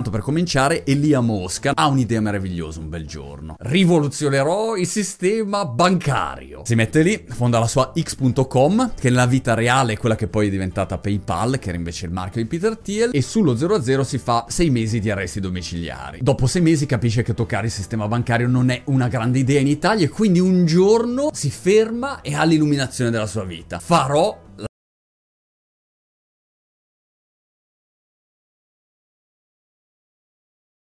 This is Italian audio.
Tanto per cominciare, Elia Mosca ha un'idea meravigliosa un bel giorno. Rivoluzionerò il sistema bancario. Si mette lì, fonda la sua X.com, che nella vita reale è quella che poi è diventata PayPal, che era invece il marchio di Peter Thiel, e sullo 00 si fa 6 mesi di arresti domiciliari. Dopo 6 mesi capisce che toccare il sistema bancario non è una grande idea in Italia e quindi un giorno si ferma e ha l'illuminazione della sua vita. Farò